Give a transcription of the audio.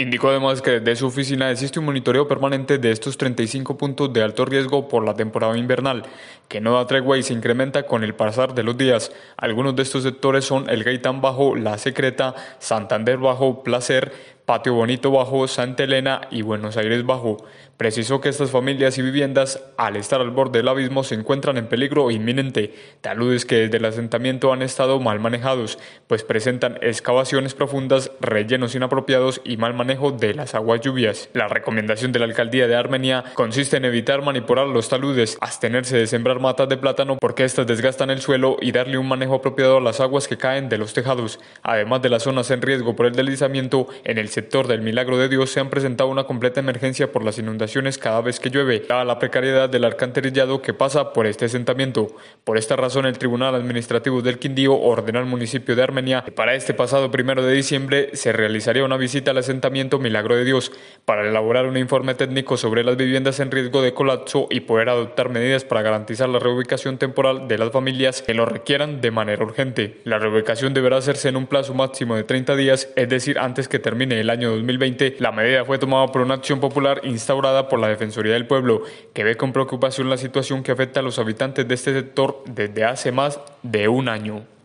Indicó además que desde su oficina existe un monitoreo permanente de estos 35 puntos de alto riesgo por la temporada invernal, que no da tregua y se incrementa con el pasar de los días. Algunos de estos sectores son el Gaitán Bajo, La Secreta, Santander Bajo, Placer, Patio Bonito bajo Santa Elena y Buenos Aires bajo. preciso que estas familias y viviendas, al estar al borde del abismo, se encuentran en peligro inminente. Taludes que desde el asentamiento han estado mal manejados, pues presentan excavaciones profundas, rellenos inapropiados y mal manejo de las aguas lluvias. La recomendación de la alcaldía de Armenia consiste en evitar manipular los taludes, abstenerse de sembrar matas de plátano porque estas desgastan el suelo y darle un manejo apropiado a las aguas que caen de los tejados, además de las zonas en riesgo por el deslizamiento en el sector del Milagro de Dios se han presentado una completa emergencia por las inundaciones cada vez que llueve, a la precariedad del alcantarillado que pasa por este asentamiento. Por esta razón, el Tribunal Administrativo del Quindío ordenó al municipio de Armenia que para este pasado primero de diciembre se realizaría una visita al asentamiento Milagro de Dios para elaborar un informe técnico sobre las viviendas en riesgo de colapso y poder adoptar medidas para garantizar la reubicación temporal de las familias que lo requieran de manera urgente. La reubicación deberá hacerse en un plazo máximo de 30 días, es decir, antes que termine el año 2020, la medida fue tomada por una acción popular instaurada por la Defensoría del Pueblo, que ve con preocupación la situación que afecta a los habitantes de este sector desde hace más de un año.